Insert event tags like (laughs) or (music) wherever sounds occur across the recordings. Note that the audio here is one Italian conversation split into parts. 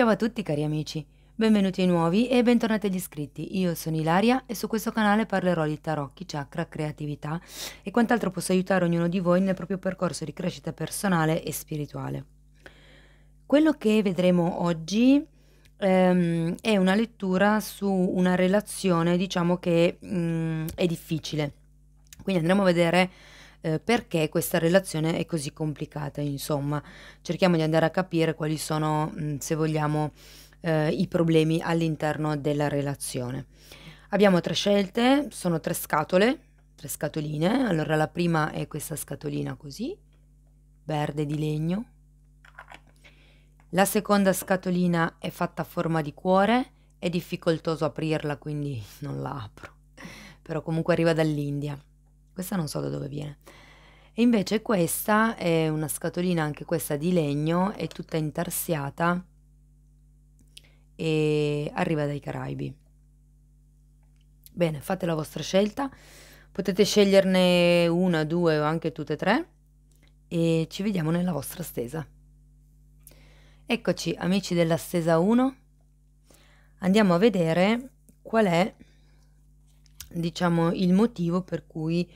Ciao a tutti cari amici, benvenuti ai nuovi e bentornati agli iscritti. Io sono Ilaria e su questo canale parlerò di tarocchi, chakra, creatività e quant'altro possa aiutare ognuno di voi nel proprio percorso di crescita personale e spirituale. Quello che vedremo oggi ehm, è una lettura su una relazione diciamo che mh, mm, è difficile. Quindi andremo a vedere eh, perché questa relazione è così complicata, insomma. Cerchiamo di andare a capire quali sono, mh, mm, se vogliamo, eh, i problemi all'interno della relazione. Abbiamo tre scelte, sono tre scatole, tre scatoline. Allora la prima è questa scatolina così, verde di legno. La seconda scatolina è fatta a forma di cuore, è difficoltoso aprirla quindi non la apro, però comunque arriva dall'India. Questa non so da dove viene. E invece questa è una scatolina, anche questa di legno, è tutta intarsiata e arriva dai Caraibi. Bene, fate la vostra scelta. Potete sceglierne una, due o anche tutte e tre e ci vediamo nella vostra stesa. Eccoci amici della stesa 1, andiamo a vedere qual è diciamo il motivo per cui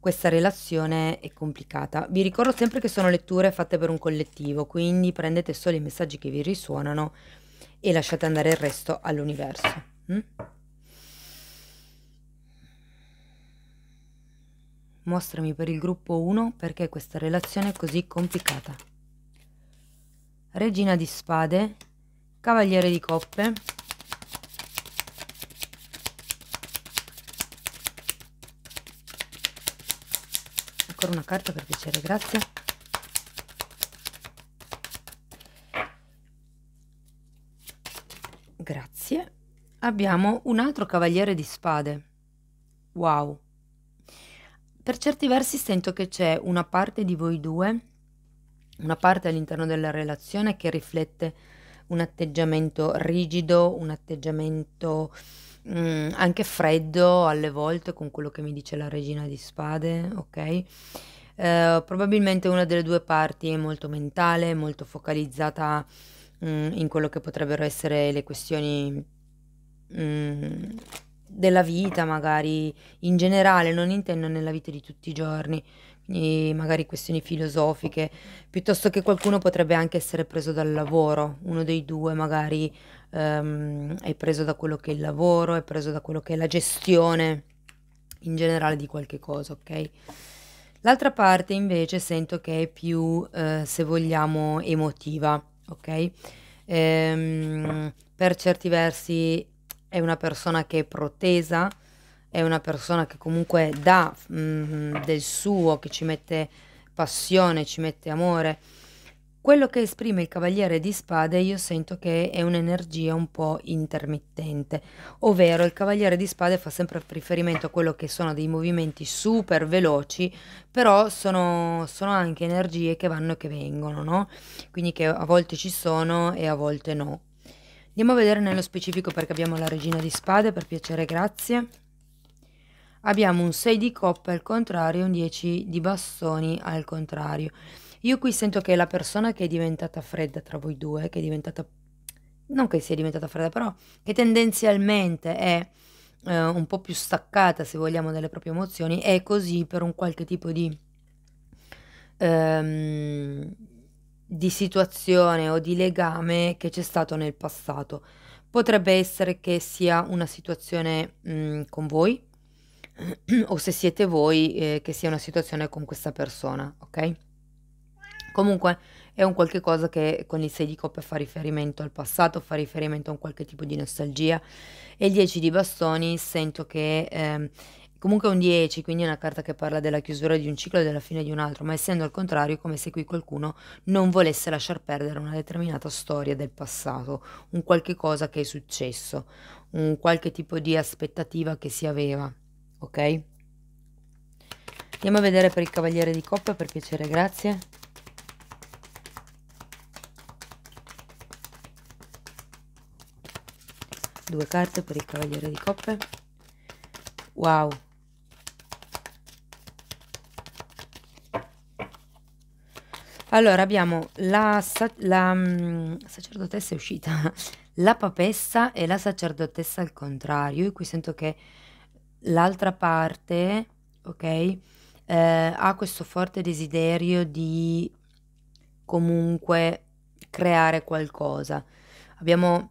questa relazione è complicata. Vi ricordo sempre che sono letture fatte per un collettivo, quindi prendete solo i messaggi che vi risuonano e lasciate andare il resto all'universo. Mm? Mostrami per il gruppo 1 perché questa relazione è così complicata. Regina di spade, cavaliere di coppe, ancora una carta per piacere grazie grazie abbiamo un altro cavaliere di spade wow per certi versi sento che c'è una parte di voi due una parte all'interno della relazione che riflette un atteggiamento rigido un atteggiamento mh, mm, anche freddo alle volte con quello che mi dice la regina di spade, ok? Eh, probabilmente una delle due parti è molto mentale, molto focalizzata mh, mm, in quello che potrebbero essere le questioni mh, mm, della vita, magari in generale, non intendo nella vita di tutti i giorni, quindi magari questioni filosofiche, piuttosto che qualcuno potrebbe anche essere preso dal lavoro, uno dei due magari um, è preso da quello che è il lavoro, è preso da quello che è la gestione in generale di qualche cosa, ok? L'altra parte invece sento che è più, uh, se vogliamo, emotiva, ok? Ehm, per certi versi è una persona che è protesa, è una persona che comunque dà mm, del suo, che ci mette passione, ci mette amore quello che esprime il Cavaliere di Spade io sento che è un'energia un po' intermittente, ovvero il Cavaliere di Spade fa sempre riferimento a quello che sono dei movimenti super veloci, però sono, sono anche energie che vanno e che vengono, no? Quindi che a volte ci sono e a volte no. Andiamo a vedere nello specifico perché abbiamo la Regina di Spade, per piacere grazie. Abbiamo un 6 di coppe al contrario, un 10 di bastoni al contrario. Io qui sento che la persona che è diventata fredda tra voi due, che è diventata, non che sia diventata fredda, però che tendenzialmente è eh, un po' più staccata, se vogliamo, dalle proprie emozioni, è così per un qualche tipo di, ehm, di situazione o di legame che c'è stato nel passato. Potrebbe essere che sia una situazione mh, mm, con voi, (clears throat) o se siete voi eh, che sia una situazione con questa persona, ok? Comunque è un qualche cosa che con il 6 di coppe fa riferimento al passato, fa riferimento a un qualche tipo di nostalgia e il 10 di bastoni sento che ehm, comunque è un 10, quindi è una carta che parla della chiusura di un ciclo e della fine di un altro, ma essendo al contrario come se qui qualcuno non volesse lasciar perdere una determinata storia del passato, un qualche cosa che è successo, un qualche tipo di aspettativa che si aveva, ok? Andiamo a vedere per il cavaliere di coppe per piacere, grazie. due carte per il cavaliere di coppe wow allora abbiamo la, la mm, sacerdotessa è uscita (laughs) la papessa e la sacerdotessa al contrario io qui sento che l'altra parte ok eh, ha questo forte desiderio di comunque creare qualcosa abbiamo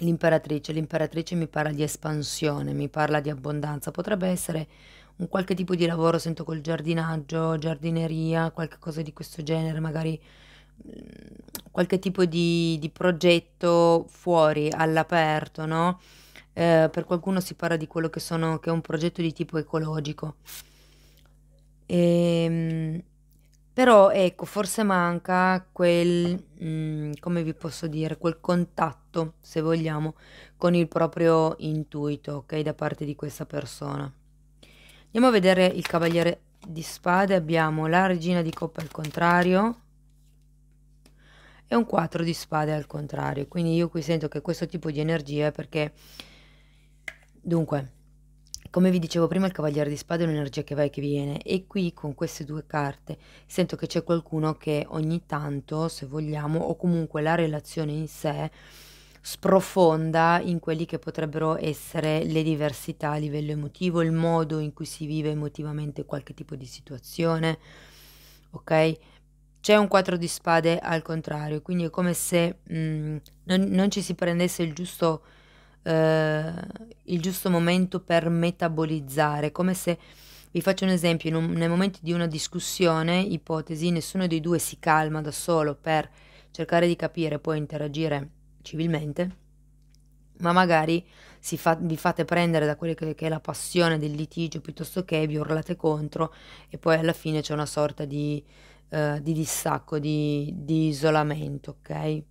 L'imperatrice, l'imperatrice mi parla di espansione, mi parla di abbondanza, potrebbe essere un qualche tipo di lavoro, sento col giardinaggio, giardineria, qualche cosa di questo genere, magari mm, qualche tipo di, di progetto fuori, all'aperto, no? Eh, per qualcuno si parla di quello che, sono, che è un progetto di tipo ecologico. E, ehm, però ecco, forse manca quel, mh, mm, come vi posso dire, quel contatto, se vogliamo, con il proprio intuito, ok, da parte di questa persona. Andiamo a vedere il cavaliere di spade, abbiamo la regina di coppa al contrario e un 4 di spade al contrario, quindi io qui sento che questo tipo di energia è perché... Dunque, come vi dicevo prima, il Cavaliere di Spade è un'energia che va e che viene e qui con queste due carte sento che c'è qualcuno che ogni tanto, se vogliamo, o comunque la relazione in sé sprofonda in quelli che potrebbero essere le diversità a livello emotivo, il modo in cui si vive emotivamente qualche tipo di situazione, ok? C'è un 4 di spade al contrario, quindi è come se mh, mm, non, non ci si prendesse il giusto eh, il giusto momento per metabolizzare, come se, vi faccio un esempio, un, nei momenti di una discussione, ipotesi, nessuno dei due si calma da solo per cercare di capire, poi interagire civilmente, ma magari fa, vi fate prendere da quella che, che, è la passione del litigio piuttosto che vi urlate contro e poi alla fine c'è una sorta di, eh, di distacco, di, di isolamento, ok?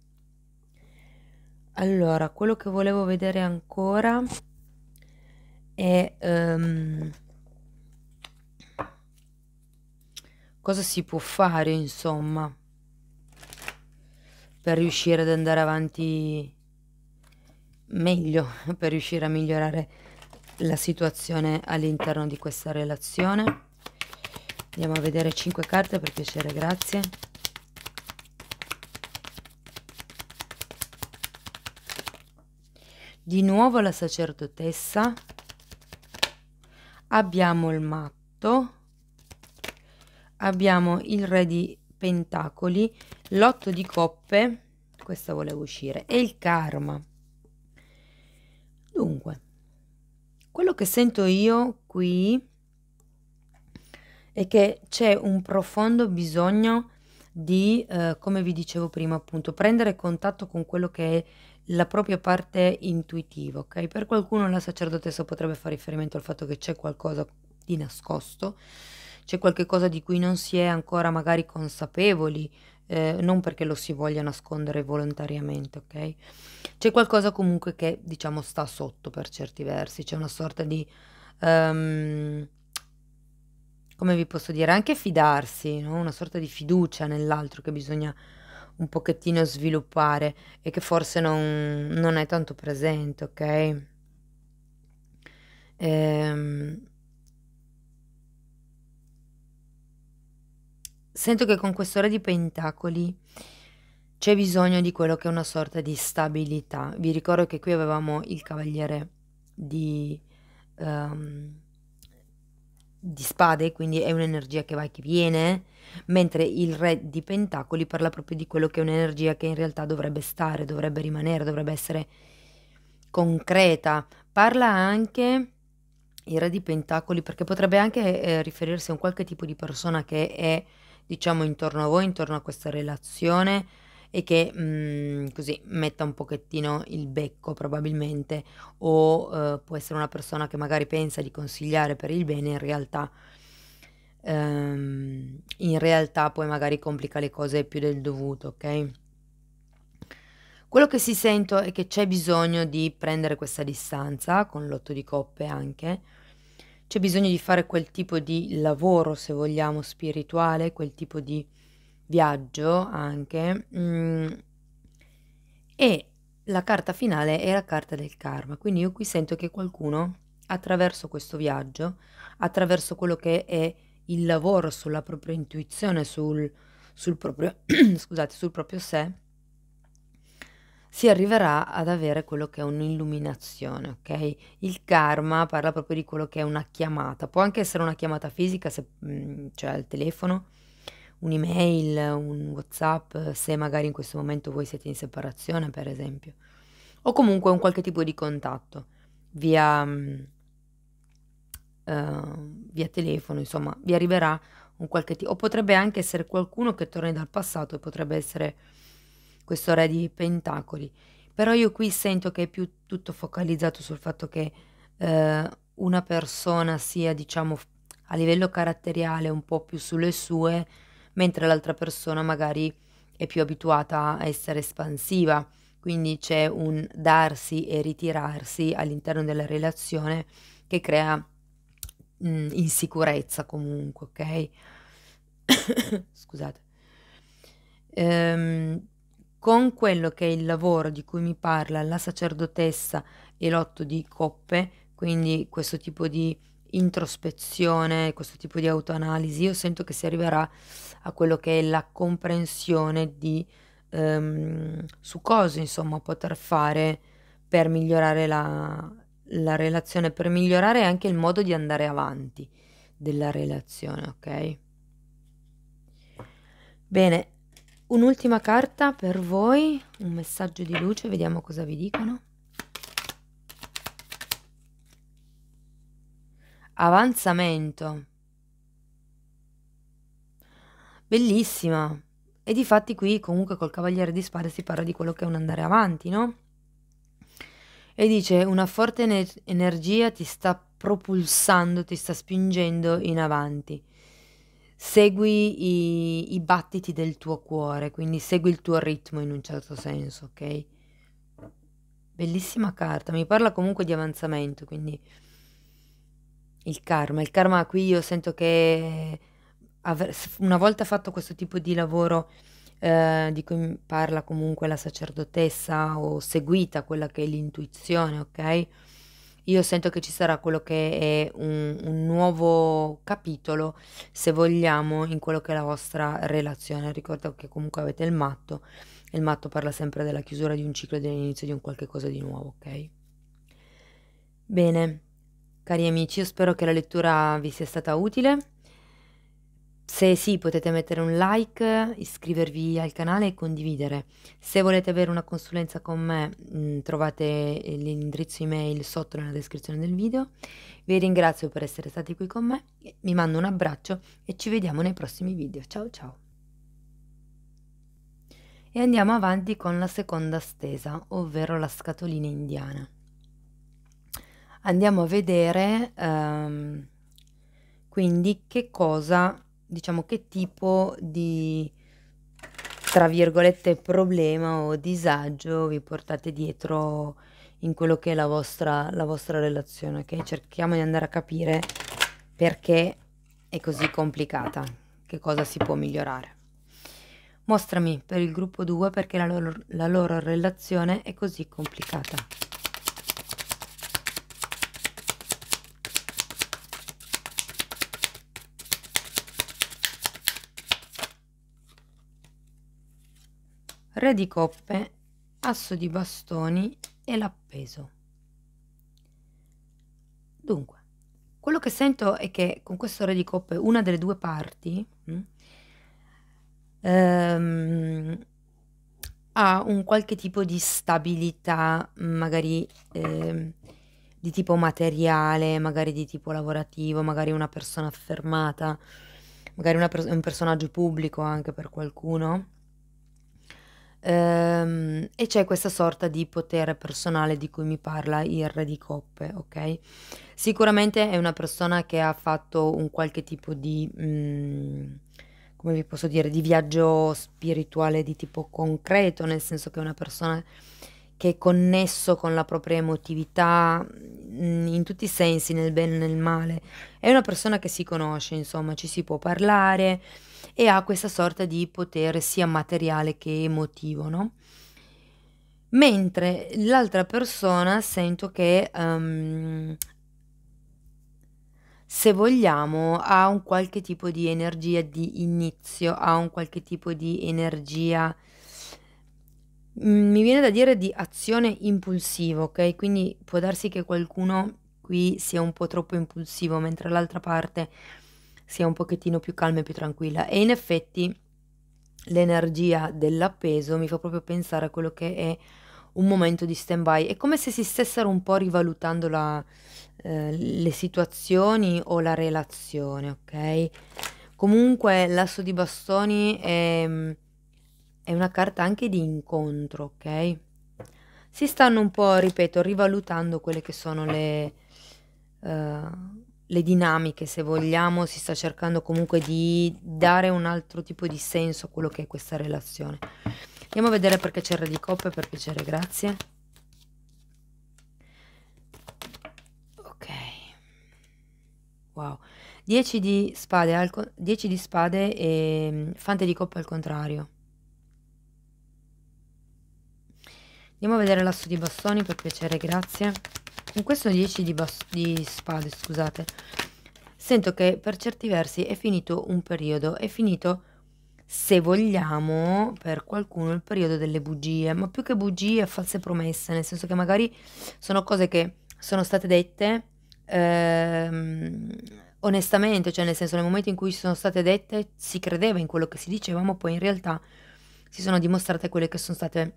Allora, quello che volevo vedere ancora è um, cosa si può fare, insomma, per riuscire ad andare avanti meglio, (laughs) per riuscire a migliorare la situazione all'interno di questa relazione. Andiamo a vedere 5 carte per piacere, grazie. di nuovo la sacerdotessa, abbiamo il matto, abbiamo il re di pentacoli, l'otto di coppe, questa voleva uscire, e il karma. Dunque, quello che sento io qui è che c'è un profondo bisogno di, eh, come vi dicevo prima, appunto, prendere contatto con quello che è la propria parte intuitiva, ok? Per qualcuno la sacerdotessa potrebbe fare riferimento al fatto che c'è qualcosa di nascosto, c'è qualcosa di cui non si è ancora magari consapevoli, eh, non perché lo si voglia nascondere volontariamente, ok? C'è qualcosa comunque che diciamo sta sotto per certi versi, c'è una sorta di... Um, come vi posso dire, anche fidarsi, no? una sorta di fiducia nell'altro che bisogna un pochettino sviluppare e che forse non, non è tanto presente, ok? Ehm... Sento che con quest'ora di pentacoli c'è bisogno di quello che è una sorta di stabilità. Vi ricordo che qui avevamo il cavaliere di... Um, di spade, quindi è un'energia che va e che viene, mentre il re di pentacoli parla proprio di quello che è un'energia che in realtà dovrebbe stare, dovrebbe rimanere, dovrebbe essere concreta. Parla anche il re di pentacoli perché potrebbe anche eh, riferirsi a un qualche tipo di persona che è, diciamo, intorno a voi, intorno a questa relazione e che mh, mm, così metta un pochettino il becco probabilmente o eh, può essere una persona che magari pensa di consigliare per il bene in realtà ehm, in realtà poi magari complica le cose più del dovuto ok quello che si sento è che c'è bisogno di prendere questa distanza con l'otto di coppe anche c'è bisogno di fare quel tipo di lavoro se vogliamo spirituale quel tipo di viaggio anche mm, e la carta finale è la carta del karma, quindi io qui sento che qualcuno attraverso questo viaggio, attraverso quello che è il lavoro sulla propria intuizione, sul, sul proprio, (clears throat) scusate, sul proprio sé, si arriverà ad avere quello che è un'illuminazione, ok? Il karma parla proprio di quello che è una chiamata, può anche essere una chiamata fisica, se, cioè al telefono, un'email, un WhatsApp, se magari in questo momento voi siete in separazione, per esempio, o comunque un qualche tipo di contatto via, uh, via telefono, insomma, vi arriverà un qualche tipo, o potrebbe anche essere qualcuno che torna dal passato potrebbe essere questo re di pentacoli. Però io qui sento che è più tutto focalizzato sul fatto che eh, una persona sia, diciamo, a livello caratteriale un po' più sulle sue, mentre l'altra persona magari è più abituata a essere espansiva, quindi c'è un darsi e ritirarsi all'interno della relazione che crea mh, mm, insicurezza comunque, ok? (coughs) Scusate. Ehm, con quello che è il lavoro di cui mi parla la sacerdotessa e l'otto di coppe, quindi questo tipo di introspezione, questo tipo di autoanalisi, io sento che si arriverà a quello che è la comprensione di ehm, su cosa insomma poter fare per migliorare la, la relazione, per migliorare anche il modo di andare avanti della relazione, ok? Bene, un'ultima carta per voi, un messaggio di luce, vediamo cosa vi dicono. avanzamento. Bellissima. E di fatti qui comunque col cavaliere di spade si parla di quello che è un andare avanti, no? E dice una forte ener energia ti sta propulsando, ti sta spingendo in avanti. Segui i, i battiti del tuo cuore, quindi segui il tuo ritmo in un certo senso, ok? Bellissima carta, mi parla comunque di avanzamento, quindi il karma, il karma qui io sento che una volta fatto questo tipo di lavoro eh, di cui parla comunque la sacerdotessa o seguita quella che è l'intuizione, ok? Io sento che ci sarà quello che è un, un nuovo capitolo, se vogliamo, in quello che è la vostra relazione. Ricordo che comunque avete il matto e il matto parla sempre della chiusura di un ciclo e dell'inizio di un qualche cosa di nuovo, ok? Bene. Cari amici, io spero che la lettura vi sia stata utile. Se sì, potete mettere un like, iscrivervi al canale e condividere. Se volete avere una consulenza con me, mm, trovate eh, l'indirizzo email sotto nella descrizione del video. Vi ringrazio per essere stati qui con me, vi mando un abbraccio e ci vediamo nei prossimi video. Ciao ciao! E andiamo avanti con la seconda stesa, ovvero la scatolina indiana andiamo a vedere ehm, quindi che cosa, diciamo che tipo di, tra virgolette, problema o disagio vi portate dietro in quello che è la vostra, la vostra relazione, ok? Cerchiamo di andare a capire perché è così complicata, che cosa si può migliorare. Mostrami per il gruppo 2 perché la loro, la loro relazione è così complicata. re di coppe, asso di bastoni e l'appeso. Dunque, quello che sento è che con questo re di coppe una delle due parti mh, mm, ehm, ha un qualche tipo di stabilità, magari ehm, di tipo materiale, magari di tipo lavorativo, magari una persona affermata, magari una pers un personaggio pubblico anche per qualcuno Ehm, e c'è questa sorta di potere personale di cui mi parla il re di coppe, ok? Sicuramente è una persona che ha fatto un qualche tipo di, mhmm, come vi posso dire, di viaggio spirituale di tipo concreto, nel senso che è una persona che è connesso con la propria emotività mm, in tutti i sensi, nel bene e nel male. È una persona che si conosce, insomma, ci si può parlare, e ha questa sorta di potere sia materiale che emotivo, no? Mentre l'altra persona sento che, um, se vogliamo, ha un qualche tipo di energia di inizio, ha un qualche tipo di energia mm, mi viene da dire di azione impulsiva, ok? Quindi può darsi che qualcuno qui sia un po' troppo impulsivo, mentre l'altra parte sia un pochettino più calma e più tranquilla e in effetti l'energia dell'appeso mi fa proprio pensare a quello che è un momento di stand by, è come se si stessero un po' rivalutando la, eh, le situazioni o la relazione, ok? Comunque l'asso di bastoni è, è una carta anche di incontro, ok? Si stanno un po', ripeto, rivalutando quelle che sono le... Uh, le dinamiche, se vogliamo, si sta cercando comunque di dare un altro tipo di senso a quello che è questa relazione. Andiamo a vedere perché per piacere di coppe, per piacere, grazie. Ok. Wow. 10 di spade, 10 di spade e mm, fante di coppe al contrario. Andiamo a vedere l'asso di bastoni, per piacere, grazie in questo 10 di, di spade, scusate, sento che per certi versi è finito un periodo, è finito se vogliamo, per qualcuno il periodo delle bugie, ma più che bugie, false promesse, nel senso che magari sono cose che sono state dette ehm, onestamente, cioè nel senso nel momento in cui sono state dette si credeva in quello che si diceva, ma poi in realtà si sono dimostrate quelle che sono state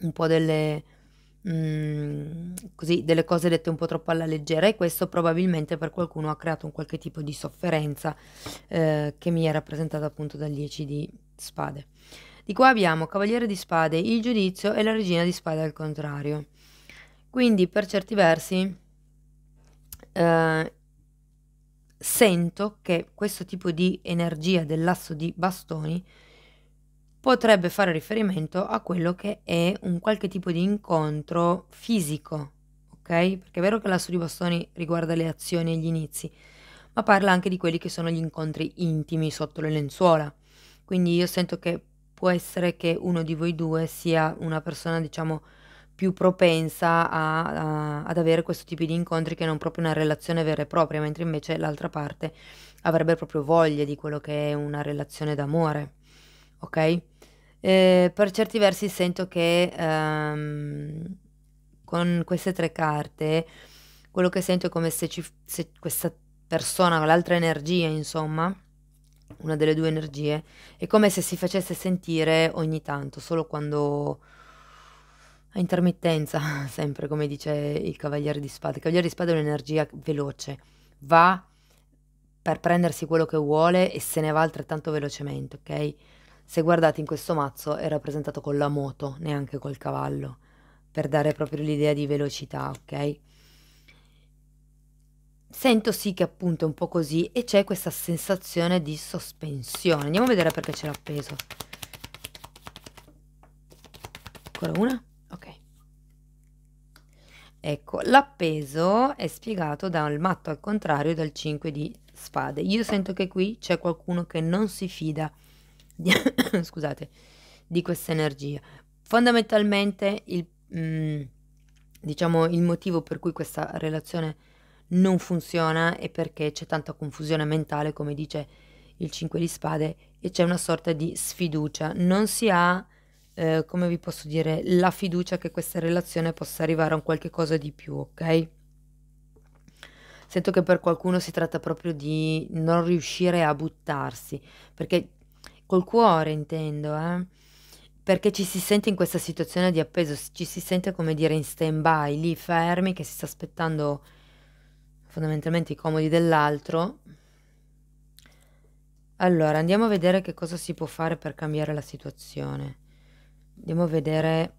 un po' delle Mm. così delle cose dette un po' troppo alla leggera e questo probabilmente per qualcuno ha creato un qualche tipo di sofferenza eh, che mi è rappresentata appunto dal 10 di spade. Di qua abbiamo Cavaliere di spade, il giudizio e la regina di spade al contrario. Quindi per certi versi eh, sento che questo tipo di energia dell'asso di bastoni potrebbe fare riferimento a quello che è un qualche tipo di incontro fisico, ok? Perché è vero che l'asso di bastoni riguarda le azioni e gli inizi, ma parla anche di quelli che sono gli incontri intimi sotto le lenzuola. Quindi io sento che può essere che uno di voi due sia una persona, diciamo, più propensa a, a, ad avere questo tipo di incontri che non proprio una relazione vera e propria, mentre invece l'altra parte avrebbe proprio voglia di quello che è una relazione d'amore, ok? Eh, per certi versi sento che ehm, con queste tre carte quello che sento è come se, ci, se questa persona, l'altra energia, insomma, una delle due energie, è come se si facesse sentire ogni tanto, solo quando a intermittenza, (laughs) sempre come dice il Cavaliere di Spada. Il Cavaliere di Spada è un'energia veloce, va per prendersi quello che vuole e se ne va altrettanto velocemente, ok? Se guardate in questo mazzo è rappresentato con la moto, neanche col cavallo, per dare proprio l'idea di velocità, ok? Sento sì che appunto è un po' così e c'è questa sensazione di sospensione. Andiamo a vedere perché ce l'ha appeso. Ancora una? Ok. Ecco, l'appeso è spiegato dal matto al contrario dal 5 di spade. Io sento che qui c'è qualcuno che non si fida di, (coughs) scusate, di questa energia. Fondamentalmente il, mh, mm, diciamo, il motivo per cui questa relazione non funziona è perché c'è tanta confusione mentale, come dice il 5 di spade, e c'è una sorta di sfiducia. Non si ha, eh, come vi posso dire, la fiducia che questa relazione possa arrivare a un qualche cosa di più, ok? Sento che per qualcuno si tratta proprio di non riuscire a buttarsi, perché col cuore intendo, eh? perché ci si sente in questa situazione di appeso, ci si sente come dire in stand by, lì fermi, che si sta aspettando fondamentalmente i comodi dell'altro. Allora, andiamo a vedere che cosa si può fare per cambiare la situazione. Andiamo a vedere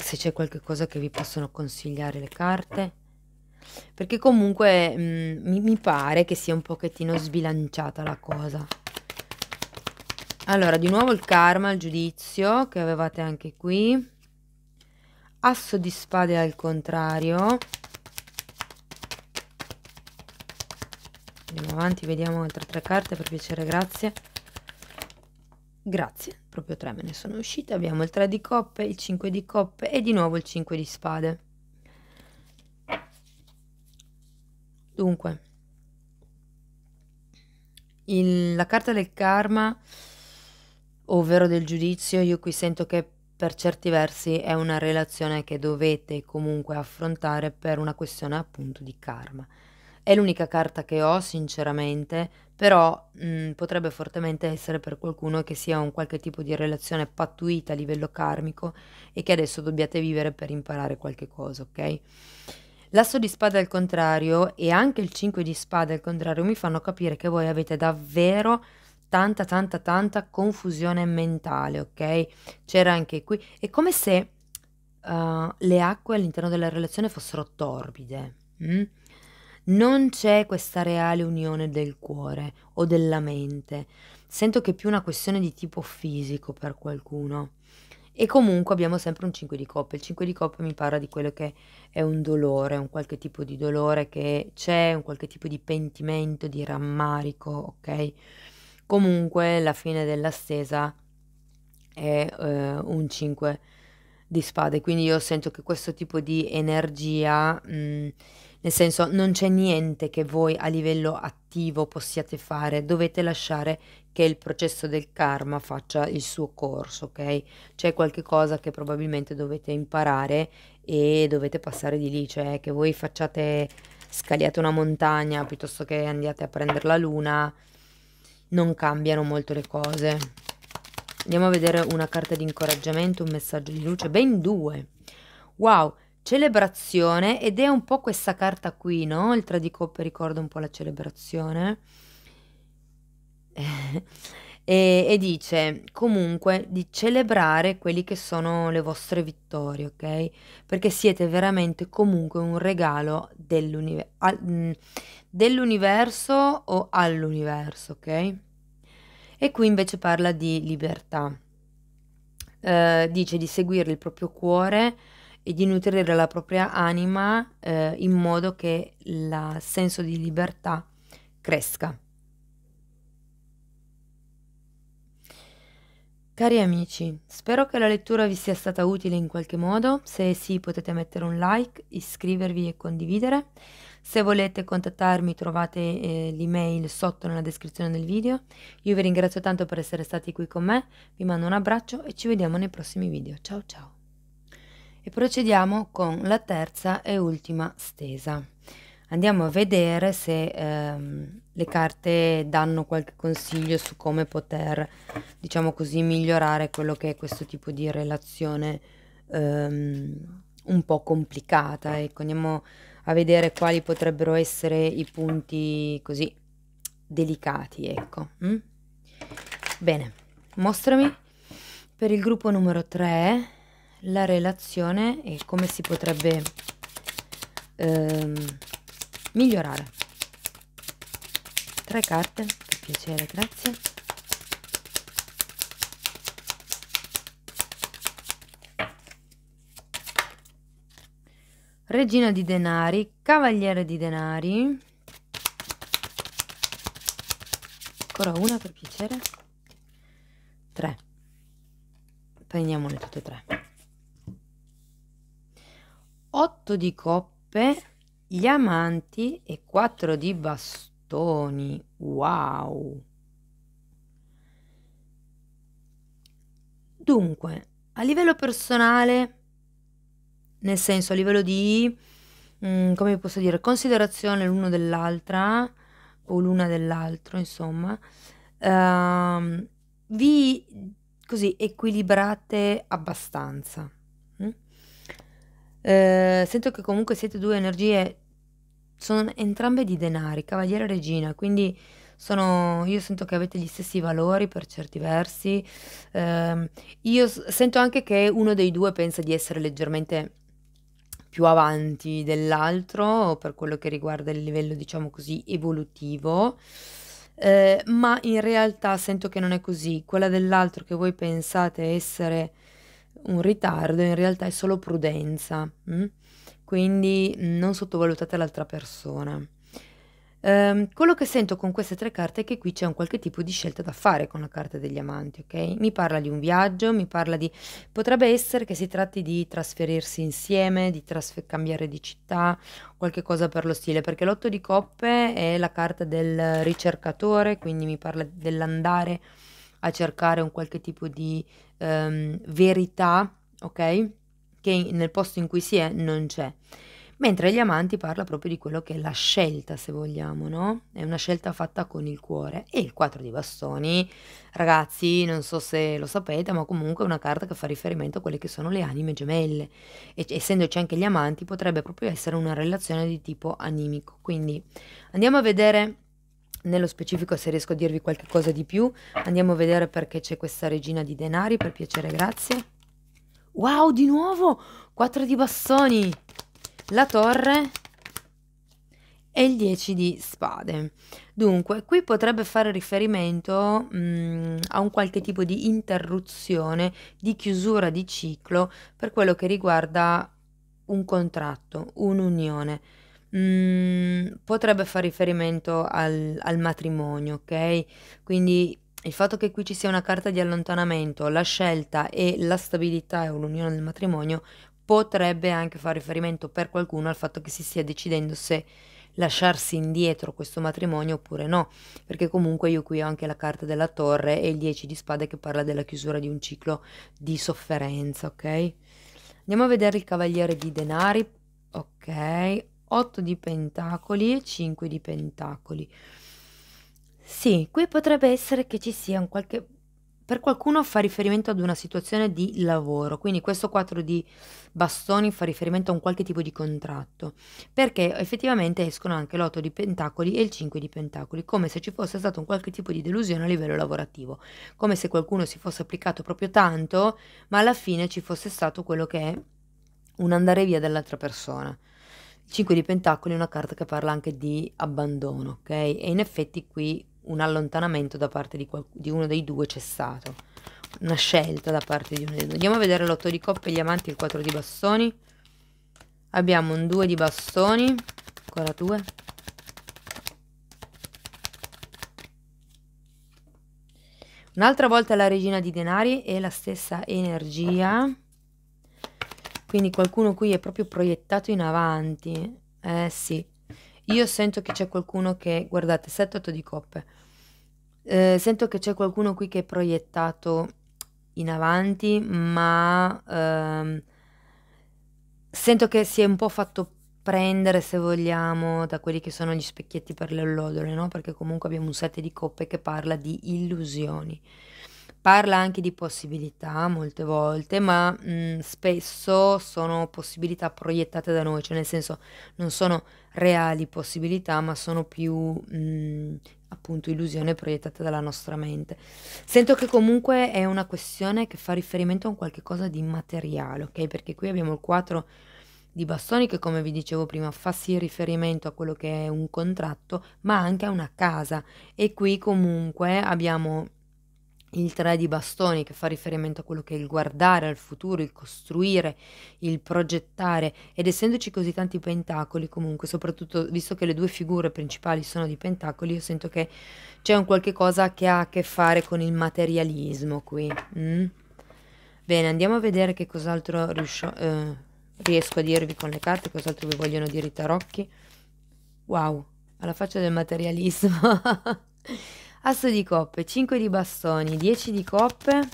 se c'è qualche cosa che vi possono consigliare le carte. Perché comunque mh, mm, mi, mi pare che sia un pochettino sbilanciata la cosa. Allora, di nuovo il karma, il giudizio, che avevate anche qui. Asso di spade al contrario. Andiamo avanti, vediamo altre tre carte, per piacere, grazie. Grazie, proprio tre me ne sono uscite. Abbiamo il 3 di coppe, il 5 di coppe e di nuovo il 5 di spade. Dunque, il, la carta del karma ovvero del giudizio, io qui sento che per certi versi è una relazione che dovete comunque affrontare per una questione appunto di karma. È l'unica carta che ho, sinceramente, però mh, mm, potrebbe fortemente essere per qualcuno che sia un qualche tipo di relazione pattuita a livello karmico e che adesso dobbiate vivere per imparare qualche cosa, ok? L'asso di spada al contrario e anche il 5 di spada al contrario mi fanno capire che voi avete davvero tanta, tanta, tanta confusione mentale, ok? C'era anche qui. È come se uh, le acque all'interno della relazione fossero torbide. Mh? Mm? Non c'è questa reale unione del cuore o della mente. Sento che è più una questione di tipo fisico per qualcuno. E comunque abbiamo sempre un 5 di coppe. Il 5 di coppe mi parla di quello che è un dolore, un qualche tipo di dolore che c'è, un qualche tipo di pentimento, di rammarico, ok? Comunque la fine della stesa è eh, un 5 di spade, quindi io sento che questo tipo di energia, mh, mm, nel senso non c'è niente che voi a livello attivo possiate fare, dovete lasciare che il processo del karma faccia il suo corso, ok? C'è qualche cosa che probabilmente dovete imparare e dovete passare di lì, cioè che voi facciate scaliate una montagna piuttosto che andiate a prendere la luna, non cambiano molto le cose. Andiamo a vedere una carta di incoraggiamento, un messaggio di luce, ben due. Wow, celebrazione ed è un po' questa carta qui, no? Il 3 di coppe ricorda un po' la celebrazione. (laughs) e, e, dice comunque di celebrare quelli che sono le vostre vittorie, ok? Perché siete veramente comunque un regalo dell'universo dell'universo o all'universo, ok? E qui invece parla di libertà. Eh, dice di seguire il proprio cuore e di nutrire la propria anima eh, in modo che il senso di libertà cresca. Cari amici, spero che la lettura vi sia stata utile in qualche modo, se sì potete mettere un like, iscrivervi e condividere. Se volete contattarmi trovate eh, l'email sotto nella descrizione del video. Io vi ringrazio tanto per essere stati qui con me, vi mando un abbraccio e ci vediamo nei prossimi video. Ciao ciao! E procediamo con la terza e ultima stesa andiamo a vedere se ehm, le carte danno qualche consiglio su come poter, diciamo così, migliorare quello che è questo tipo di relazione ehm, un po' complicata. Ecco, andiamo a vedere quali potrebbero essere i punti così delicati, ecco. Mm? Bene, mostrami per il gruppo numero 3 la relazione e come si potrebbe... Ehm, migliorare. Tre carte, per piacere, grazie. Regina di denari, cavaliere di denari. Ancora una per piacere. Tre. Prendiamole tutte e tre. Otto di coppe gli amanti e 4 di bastoni. Wow! Dunque, a livello personale, nel senso a livello di, mh, mm, come posso dire, considerazione l'uno dell'altra o l'una dell'altro, insomma, uh, vi così equilibrate abbastanza. Mm? Uh, sento che comunque siete due energie sono entrambe di denari, cavaliere e regina, quindi sono, io sento che avete gli stessi valori per certi versi. Eh, io sento anche che uno dei due pensa di essere leggermente più avanti dell'altro per quello che riguarda il livello, diciamo così, evolutivo. Eh, ma in realtà sento che non è così. Quella dell'altro che voi pensate essere un ritardo, in realtà è solo prudenza. Mh? Mm? quindi non sottovalutate l'altra persona. Um, quello che sento con queste tre carte è che qui c'è un qualche tipo di scelta da fare con la carta degli amanti, ok? Mi parla di un viaggio, mi parla di... potrebbe essere che si tratti di trasferirsi insieme, di trasfer... cambiare di città, qualche cosa per lo stile, perché l'otto di coppe è la carta del ricercatore, quindi mi parla dell'andare a cercare un qualche tipo di um, verità, ok? che nel posto in cui si è non c'è. Mentre gli amanti parla proprio di quello che è la scelta, se vogliamo, no? È una scelta fatta con il cuore. E il 4 di bastoni, ragazzi, non so se lo sapete, ma comunque è una carta che fa riferimento a quelle che sono le anime gemelle. E essendoci anche gli amanti, potrebbe proprio essere una relazione di tipo animico. Quindi andiamo a vedere nello specifico se riesco a dirvi qualcosa di più. Andiamo a vedere perché c'è questa regina di denari, per piacere, grazie. Wow, di nuovo! 4 di bastoni. La torre e il 10 di spade. Dunque, qui potrebbe fare riferimento mh, mm, a un qualche tipo di interruzione, di chiusura di ciclo per quello che riguarda un contratto, un'unione. Mm, potrebbe fare riferimento al, al, matrimonio, ok? Quindi il fatto che qui ci sia una carta di allontanamento, la scelta e la stabilità o l'unione del matrimonio potrebbe anche fare riferimento per qualcuno al fatto che si stia decidendo se lasciarsi indietro questo matrimonio oppure no, perché comunque io qui ho anche la carta della torre e il 10 di spade che parla della chiusura di un ciclo di sofferenza, ok? Andiamo a vedere il cavaliere di denari, ok, 8 di pentacoli e 5 di pentacoli. Sì, qui potrebbe essere che ci sia un qualche per qualcuno fa riferimento ad una situazione di lavoro, quindi questo 4 di bastoni fa riferimento a un qualche tipo di contratto, perché effettivamente escono anche l'8 di pentacoli e il 5 di pentacoli, come se ci fosse stato un qualche tipo di delusione a livello lavorativo, come se qualcuno si fosse applicato proprio tanto, ma alla fine ci fosse stato quello che è un andare via dell'altra persona. Il 5 di pentacoli è una carta che parla anche di abbandono, ok? E in effetti qui un allontanamento da parte di, di uno dei due cessato, una scelta da parte di uno dei due. Andiamo a vedere l'otto di coppe, gli amanti, il 4 di bastoni. Abbiamo un 2 di bastoni, ancora 2. Un'altra volta la regina di denari e la stessa energia. Quindi qualcuno qui è proprio proiettato in avanti. Eh sì, io sento che c'è qualcuno che, guardate, 7-8 di coppe, eh, sento che c'è qualcuno qui che è proiettato in avanti, ma ehm, sento che si è un po' fatto prendere, se vogliamo, da quelli che sono gli specchietti per le allodole, no? Perché comunque abbiamo un set di coppe che parla di illusioni. Parla anche di possibilità molte volte, ma mh, spesso sono possibilità proiettate da noi, cioè nel senso non sono reali possibilità, ma sono più mh, appunto illusione proiettate dalla nostra mente. Sento che comunque è una questione che fa riferimento a un qualche cosa di materiale, ok? Perché qui abbiamo il 4 di bastoni che come vi dicevo prima fa sì riferimento a quello che è un contratto ma anche a una casa e qui comunque abbiamo il tre di bastoni che fa riferimento a quello che è il guardare al futuro, il costruire, il progettare ed essendoci così tanti pentacoli comunque, soprattutto visto che le due figure principali sono di pentacoli, io sento che c'è un qualche cosa che ha a che fare con il materialismo qui. Mm? Bene, andiamo a vedere che cos'altro eh, riesco a dirvi con le carte, cos'altro vi vogliono dire i tarocchi. Wow, alla faccia del materialismo. (laughs) Asso di coppe, 5 di bastoni, 10 di coppe.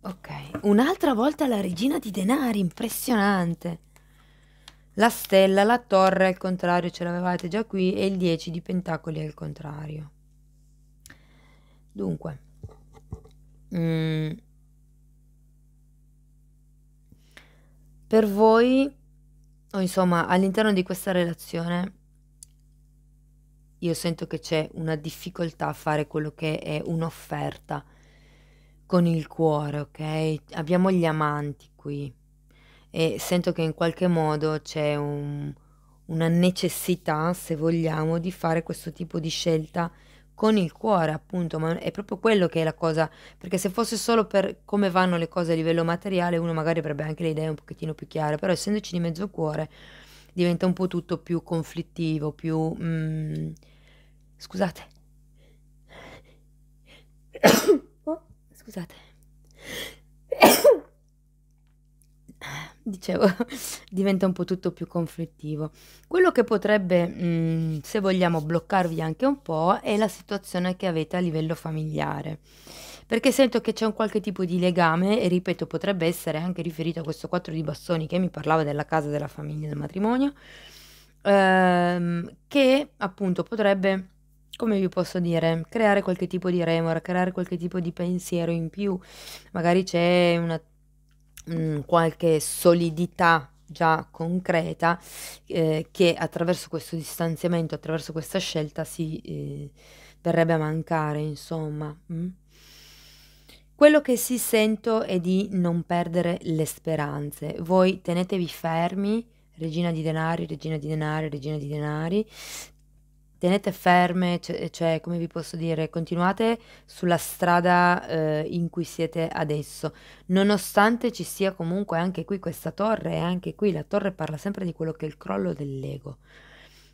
Ok, un'altra volta la regina di denari, impressionante. La stella, la torre al contrario, ce l'avevate già qui, e il 10 di pentacoli al contrario. Dunque. Mm. Per voi, o insomma all'interno di questa relazione, io sento che c'è una difficoltà a fare quello che è un'offerta con il cuore, ok? Abbiamo gli amanti qui e sento che in qualche modo c'è un, una necessità, se vogliamo, di fare questo tipo di scelta con il cuore, appunto, ma è proprio quello che è la cosa, perché se fosse solo per come vanno le cose a livello materiale, uno magari avrebbe anche le idee un pochettino più chiare, però essendoci di mezzo cuore diventa un po' tutto più conflittivo, più... Mm, Scusate. Oh, scusate. Dicevo, diventa un po' tutto più conflittivo. Quello che potrebbe, mh, mm, se vogliamo, bloccarvi anche un po' è la situazione che avete a livello familiare. Perché sento che c'è un qualche tipo di legame e ripeto, potrebbe essere anche riferito a questo 4 di bastoni che mi parlava della casa, della famiglia, del matrimonio, ehm, che appunto potrebbe come vi posso dire, creare qualche tipo di remora, creare qualche tipo di pensiero in più, magari c'è una mh, mm, qualche solidità già concreta eh, che attraverso questo distanziamento, attraverso questa scelta si eh, verrebbe a mancare, insomma. Mm? Quello che si sento è di non perdere le speranze. Voi tenetevi fermi, regina di denari, regina di denari, regina di denari, tenete ferme, cioè, cioè, come vi posso dire, continuate sulla strada eh, in cui siete adesso, nonostante ci sia comunque anche qui questa torre e anche qui la torre parla sempre di quello che è il crollo dell'ego,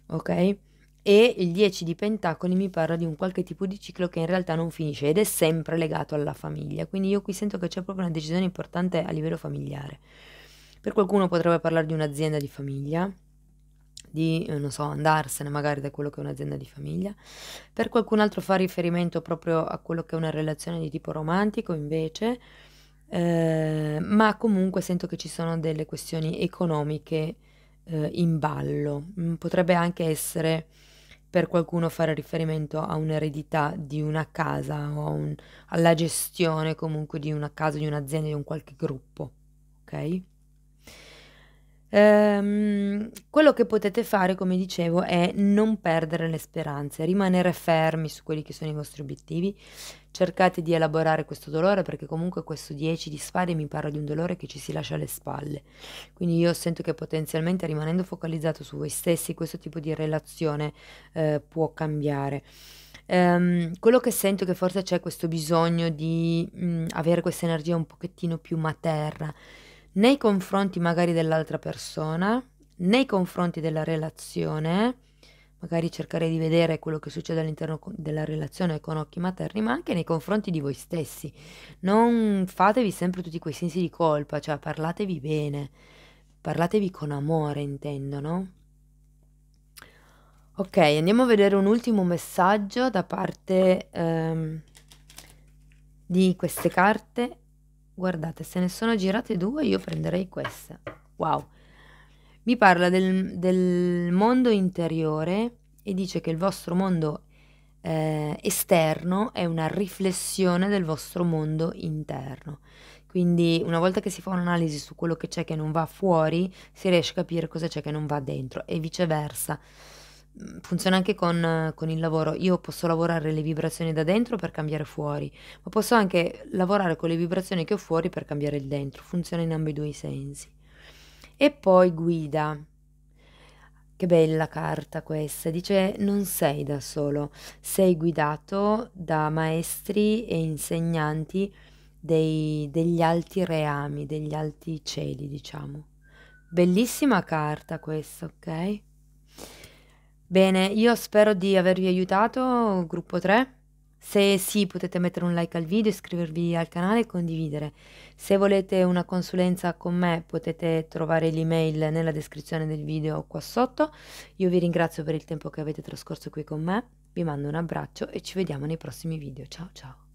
ok? E il 10 di Pentacoli mi parla di un qualche tipo di ciclo che in realtà non finisce ed è sempre legato alla famiglia, quindi io qui sento che c'è proprio una decisione importante a livello familiare. Per qualcuno potrebbe parlare di un'azienda di famiglia, di, eh, non so, andarsene magari da quello che è un'azienda di famiglia. Per qualcun altro fa riferimento proprio a quello che è una relazione di tipo romantico invece, eh, ma comunque sento che ci sono delle questioni economiche eh, in ballo. Mm, potrebbe anche essere per qualcuno fare riferimento a un'eredità di una casa o un, alla gestione comunque di una casa, di un'azienda, di un qualche gruppo, ok? Ehm, quello che potete fare, come dicevo, è non perdere le speranze, rimanere fermi su quelli che sono i vostri obiettivi. Cercate di elaborare questo dolore perché comunque questo 10 di spade mi parla di un dolore che ci si lascia alle spalle. Quindi io sento che potenzialmente rimanendo focalizzato su voi stessi questo tipo di relazione eh, può cambiare. Um, quello che sento è che forse c'è questo bisogno di mh, mm, avere questa energia un pochettino più materna, nei confronti magari dell'altra persona, nei confronti della relazione, magari cercare di vedere quello che succede all'interno della relazione con occhi materni, ma anche nei confronti di voi stessi. Non fatevi sempre tutti quei sensi di colpa, cioè parlatevi bene, parlatevi con amore, intendo, no? Ok, andiamo a vedere un ultimo messaggio da parte ehm, di queste carte Guardate, se ne sono girate due, io prenderei questa. Wow. Mi parla del, del mondo interiore e dice che il vostro mondo eh, esterno è una riflessione del vostro mondo interno. Quindi una volta che si fa un'analisi su quello che c'è che non va fuori, si riesce a capire cosa c'è che non va dentro e viceversa funziona anche con, eh, con, il lavoro. Io posso lavorare le vibrazioni da dentro per cambiare fuori, ma posso anche lavorare con le vibrazioni che ho fuori per cambiare il dentro. Funziona in ambedue i sensi. E poi guida. Che bella carta questa, dice non sei da solo, sei guidato da maestri e insegnanti dei, degli alti reami, degli alti cieli, diciamo. Bellissima carta questa, ok? Bene, io spero di avervi aiutato, gruppo 3. Se sì, potete mettere un like al video, iscrivervi al canale e condividere. Se volete una consulenza con me, potete trovare l'email nella descrizione del video qua sotto. Io vi ringrazio per il tempo che avete trascorso qui con me, vi mando un abbraccio e ci vediamo nei prossimi video. Ciao ciao!